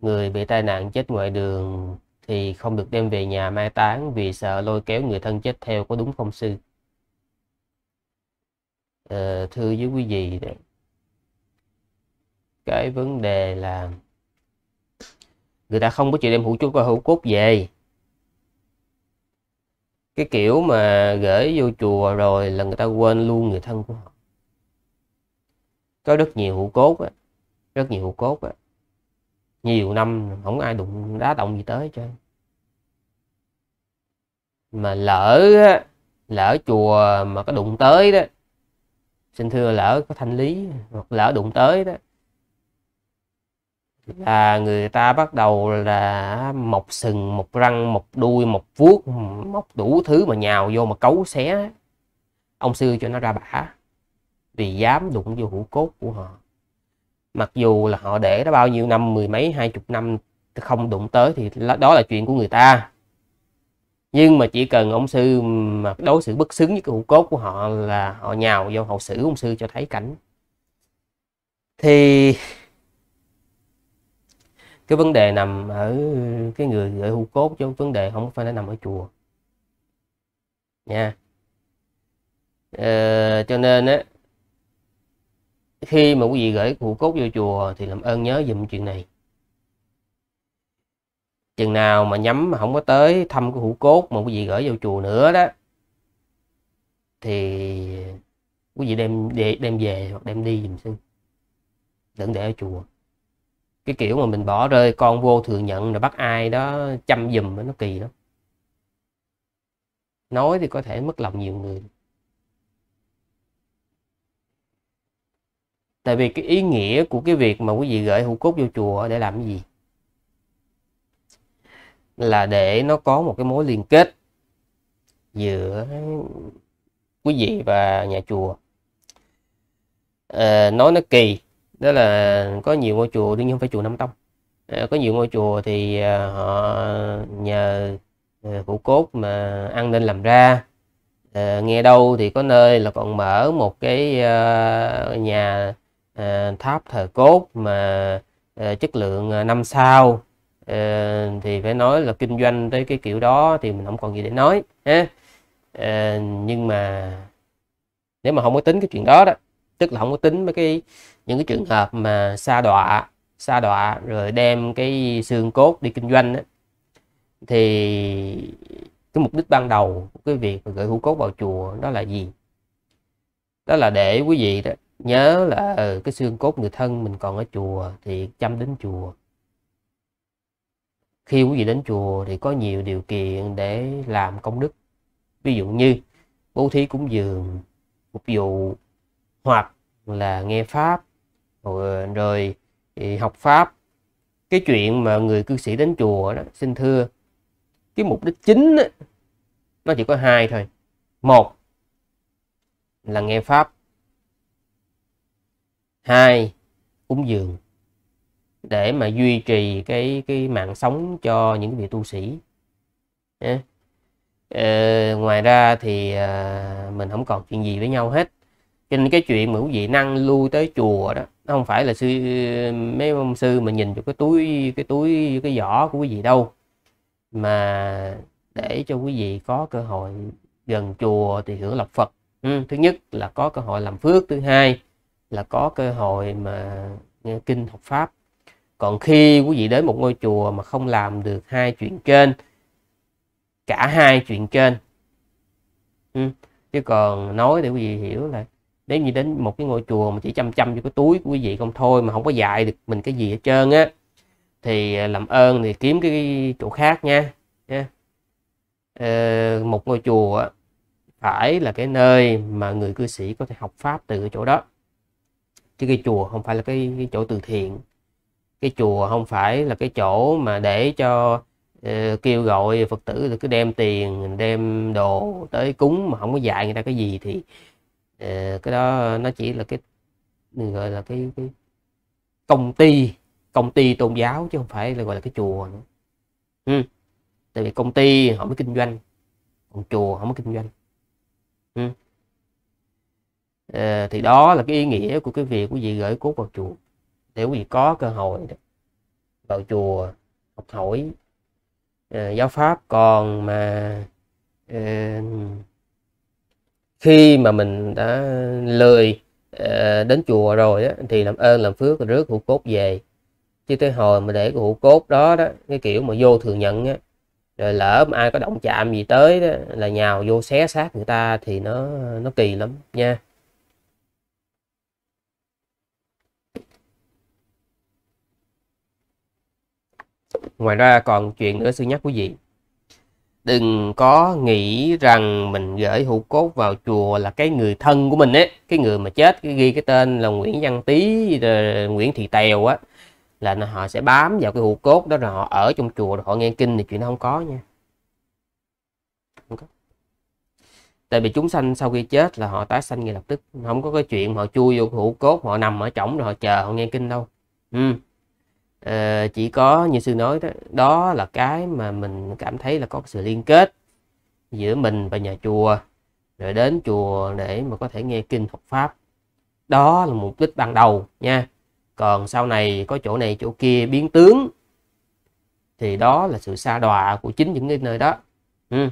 người bị tai nạn chết ngoài đường thì không được đem về nhà mai táng vì sợ lôi kéo người thân chết theo có đúng không sư ờ, thưa với quý vị cái vấn đề là người ta không có chịu đem hũ chú và hũ cốt về cái kiểu mà gửi vô chùa rồi là người ta quên luôn người thân của họ có rất nhiều hũ cốt á rất nhiều hũ cốt á nhiều năm không ai đụng đá động gì tới cho mà lỡ lỡ chùa mà có đụng tới đó xin thưa lỡ có thanh lý hoặc lỡ đụng tới đó là người ta bắt đầu là mọc sừng mọc răng mọc đuôi mọc vuốt mọc đủ thứ mà nhào vô mà cấu xé ông sư cho nó ra bả vì dám đụng vô hũ cốt của họ mặc dù là họ để đó bao nhiêu năm mười mấy hai chục năm không đụng tới thì đó là chuyện của người ta nhưng mà chỉ cần ông sư mà đối xử bất xứng với cái hữu cốt của họ là họ nhào vô hậu sử ông sư cho thấy cảnh thì cái vấn đề nằm ở cái người gửi hữu cốt chứ vấn đề không phải nó nằm ở chùa nha ờ, cho nên á khi mà quý vị gửi cụ cốt vô chùa thì làm ơn nhớ dùm chuyện này chừng nào mà nhắm mà không có tới thăm cái hũ cốt mà quý vị gửi vào chùa nữa đó thì quý vị đem đem về hoặc đem đi dùm xin đừng để ở chùa cái kiểu mà mình bỏ rơi con vô thừa nhận rồi bắt ai đó chăm dùm nó kỳ lắm nói thì có thể mất lòng nhiều người tại vì cái ý nghĩa của cái việc mà quý vị gửi hũ cốt vô chùa để làm cái gì là để nó có một cái mối liên kết giữa quý vị và nhà chùa à, nói nó kỳ đó là có nhiều ngôi chùa đương nhiên không phải chùa Nam Tông à, có nhiều ngôi chùa thì ờ, họ nhờ hũ cốt mà ăn nên làm ra à, nghe đâu thì có nơi là còn mở một cái à, nhà Ờ, tháp thờ cốt mà ờ, chất lượng ờ, năm sao thì phải nói là kinh doanh tới cái kiểu đó thì mình không còn gì để nói ha nhưng mà nếu mà không có tính cái chuyện đó đó tức là không có tính mấy cái những cái trường hợp mà xa đọa xa đọa rồi đem cái xương cốt đi kinh doanh đó, thì cái mục đích ban đầu cái việc gửi hũ cốt vào chùa đó là gì đó là để quý vị đó nhớ là ờ, cái xương cốt người thân mình còn ở chùa thì chăm đến chùa khi quý vị đến chùa thì có nhiều điều kiện để làm công đức ví dụ như bố thí cúng dường một vụ hoặc là nghe pháp rồi, rồi học pháp cái chuyện mà người cư sĩ đến chùa đó xin thưa cái mục đích chính đó, nó chỉ có hai thôi một là nghe pháp hai cúng dường để mà duy trì cái cái mạng sống cho những vị tu sĩ à, ngoài ra thì à, mình không còn chuyện gì với nhau hết cho nên cái chuyện mà quý vị năng lui tới chùa đó nó không phải là sư mấy ông sư mà nhìn vào cái túi cái túi cái vỏ của quý vị đâu mà để cho quý vị có cơ hội gần chùa thì hưởng lộc Phật ừ, thứ nhất là có cơ hội làm phước thứ hai là có cơ hội mà nghe kinh học pháp còn khi quý vị đến một ngôi chùa mà không làm được hai chuyện trên cả hai chuyện trên ừ. chứ còn nói để quý vị hiểu là nếu như đến một cái ngôi chùa mà chỉ chăm chăm cho cái túi của quý vị không thôi mà không có dạy được mình cái gì hết trơn á thì à, làm ơn thì kiếm cái chỗ khác nha, nha. Ờ, một ngôi chùa phải là cái nơi mà người cư sĩ có thể học pháp từ cái chỗ đó chứ cái chùa không phải là cái, cái chỗ từ thiện cái chùa không phải là cái chỗ mà để cho uh, kêu gọi phật tử là cứ đem tiền đem đồ tới cúng mà không có dạy người ta cái gì thì uh, cái đó nó chỉ là cái gọi là cái, cái công ty công ty tôn giáo chứ không phải là gọi là cái chùa nữa ừ. tại vì công ty họ mới kinh doanh còn chùa họ mới kinh doanh ừ. Ờ, thì đó là cái ý nghĩa của cái việc quý vị gửi cốt vào chùa để quý vị có cơ hội vào chùa học hỏi à, giáo pháp còn mà à, khi mà mình đã lười à, đến chùa rồi đó, thì làm ơn làm phước rồi rước hũ cốt về chứ tới hồi mà để cái hũ cốt đó đó cái kiểu mà vô thừa nhận á rồi lỡ mà ai có động chạm gì tới đó là nhào vô xé xác người ta thì nó nó kỳ lắm nha ngoài ra còn chuyện nữa xin nhắc quý vị đừng có nghĩ rằng mình gửi hũ cốt vào chùa là cái người thân của mình ấy cái người mà chết ghi cái tên là Nguyễn Văn Tý ờ, Nguyễn Thị Tèo á là họ sẽ bám vào cái hũ cốt đó rồi họ ở trong chùa rồi họ nghe kinh thì chuyện đó không có nha không có. tại vì chúng sanh sau khi chết là họ tái sanh ngay lập tức không có cái chuyện họ chui vô hũ cốt họ nằm ở trỏng rồi họ chờ họ nghe kinh đâu ừ chỉ có như sư nói đó đó là cái mà mình cảm thấy là có sự liên kết giữa mình và nhà chùa rồi đến chùa để mà có thể nghe kinh Phật pháp đó là mục đích ban đầu nha còn sau này có chỗ này chỗ kia biến tướng thì đó là sự xa đọa của chính những cái nơi đó ừ.